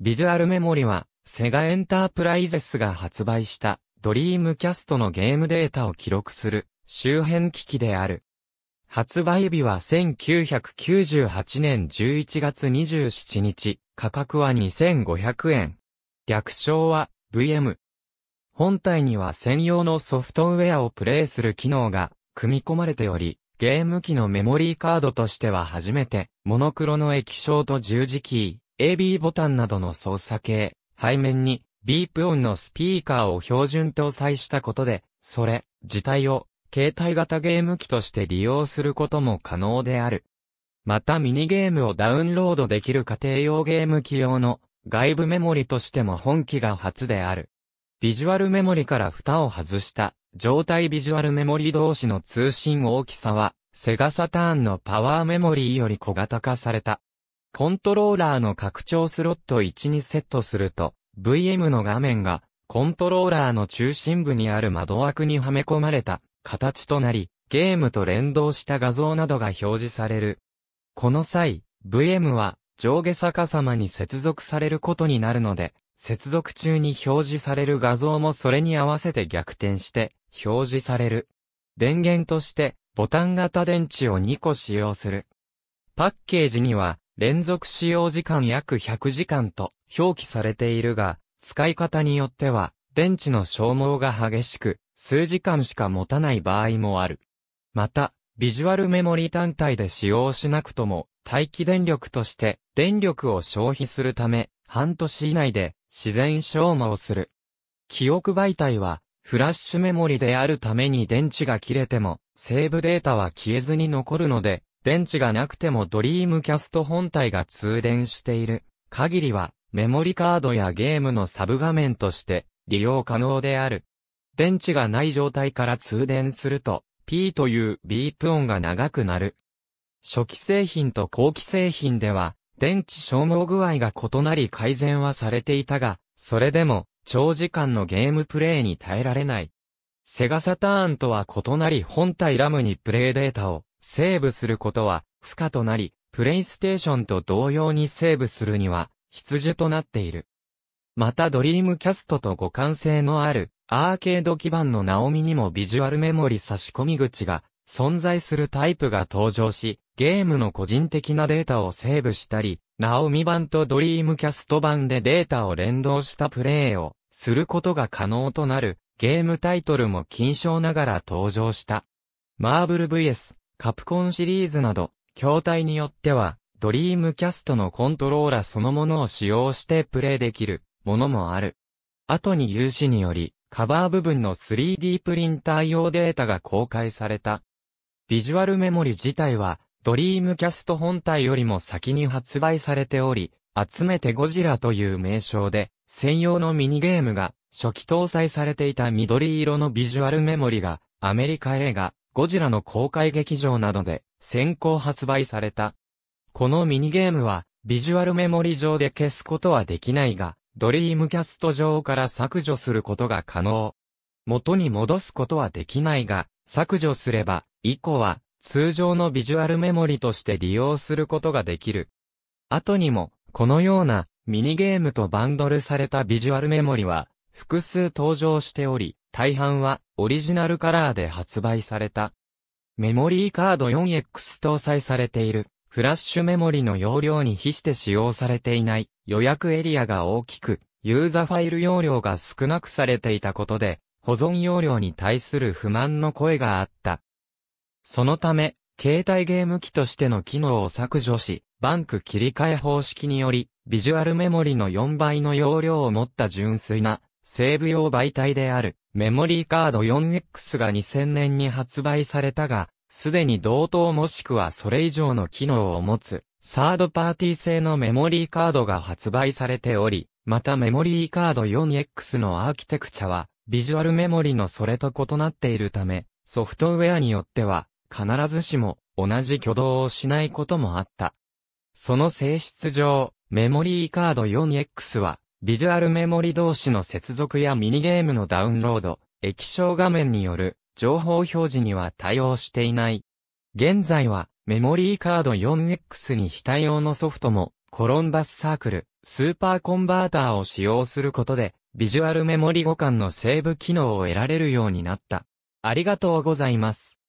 ビジュアルメモリは、セガエンタープライゼスが発売したドリームキャストのゲームデータを記録する周辺機器である。発売日は1998年11月27日、価格は2500円。略称は VM。本体には専用のソフトウェアをプレイする機能が組み込まれており、ゲーム機のメモリーカードとしては初めて、モノクロの液晶と十字キー、AB ボタンなどの操作系、背面に、ビープ音のスピーカーを標準搭載したことで、それ、自体を、携帯型ゲーム機として利用することも可能である。またミニゲームをダウンロードできる家庭用ゲーム機用の外部メモリとしても本機が初である。ビジュアルメモリから蓋を外した状態ビジュアルメモリ同士の通信大きさはセガサターンのパワーメモリより小型化された。コントローラーの拡張スロット1にセットすると、VM の画面が、コントローラーの中心部にある窓枠にはめ込まれた形となり、ゲームと連動した画像などが表示される。この際、VM は上下逆さまに接続されることになるので、接続中に表示される画像もそれに合わせて逆転して表示される。電源としてボタン型電池を2個使用する。パッケージには連続使用時間約100時間と表記されているが、使い方によっては、電池の消耗が激しく、数時間しか持たない場合もある。また、ビジュアルメモリ単体で使用しなくとも、待機電力として電力を消費するため、半年以内で自然消耗する。記憶媒体は、フラッシュメモリであるために電池が切れても、セーブデータは消えずに残るので、電池がなくてもドリームキャスト本体が通電している限りはメモリカードやゲームのサブ画面として利用可能である。電池がない状態から通電すると P というビープ音が長くなる。初期製品と後期製品では電池消耗具合が異なり改善はされていたが、それでも長時間のゲームプレイに耐えられない。セガサターンとは異なり本体ラムにプレイデータをセーブすることは不可となり、プレイステーションと同様にセーブするには必需となっている。またドリームキャストと互換性のあるアーケード基盤のナオミにもビジュアルメモリ差し込み口が存在するタイプが登場し、ゲームの個人的なデータをセーブしたり、ナオミ版とドリームキャスト版でデータを連動したプレイをすることが可能となるゲームタイトルも金賞ながら登場した。マーブル vs カプコンシリーズなど、筐体によっては、ドリームキャストのコントローラそのものを使用してプレイできるものもある。後に有志により、カバー部分の 3D プリンター用データが公開された。ビジュアルメモリ自体は、ドリームキャスト本体よりも先に発売されており、集めてゴジラという名称で、専用のミニゲームが初期搭載されていた緑色のビジュアルメモリが、アメリカ映画、ゴジラの公開劇場などで先行発売された。このミニゲームは、ビジュアルメモリ上で消すことはできないが、ドリームキャスト上から削除することが可能。元に戻すことはできないが、削除すれば、以降は、通常のビジュアルメモリとして利用することができる。後にも、このような、ミニゲームとバンドルされたビジュアルメモリは、複数登場しており、大半は、オリジナルカラーで発売された。メモリーカード 4X 搭載されている。フラッシュメモリの容量に比して使用されていない予約エリアが大きく、ユーザファイル容量が少なくされていたことで、保存容量に対する不満の声があった。そのため、携帯ゲーム機としての機能を削除し、バンク切り替え方式により、ビジュアルメモリの4倍の容量を持った純粋な、セーブ用媒体であるメモリーカード 4X が2000年に発売されたが、すでに同等もしくはそれ以上の機能を持つ、サードパーティー製のメモリーカードが発売されており、またメモリーカード 4X のアーキテクチャは、ビジュアルメモリのそれと異なっているため、ソフトウェアによっては、必ずしも同じ挙動をしないこともあった。その性質上、メモリーカード 4X は、ビジュアルメモリ同士の接続やミニゲームのダウンロード、液晶画面による情報表示には対応していない。現在はメモリーカード 4X に非対応のソフトもコロンバスサークル、スーパーコンバーターを使用することでビジュアルメモリ互換のセーブ機能を得られるようになった。ありがとうございます。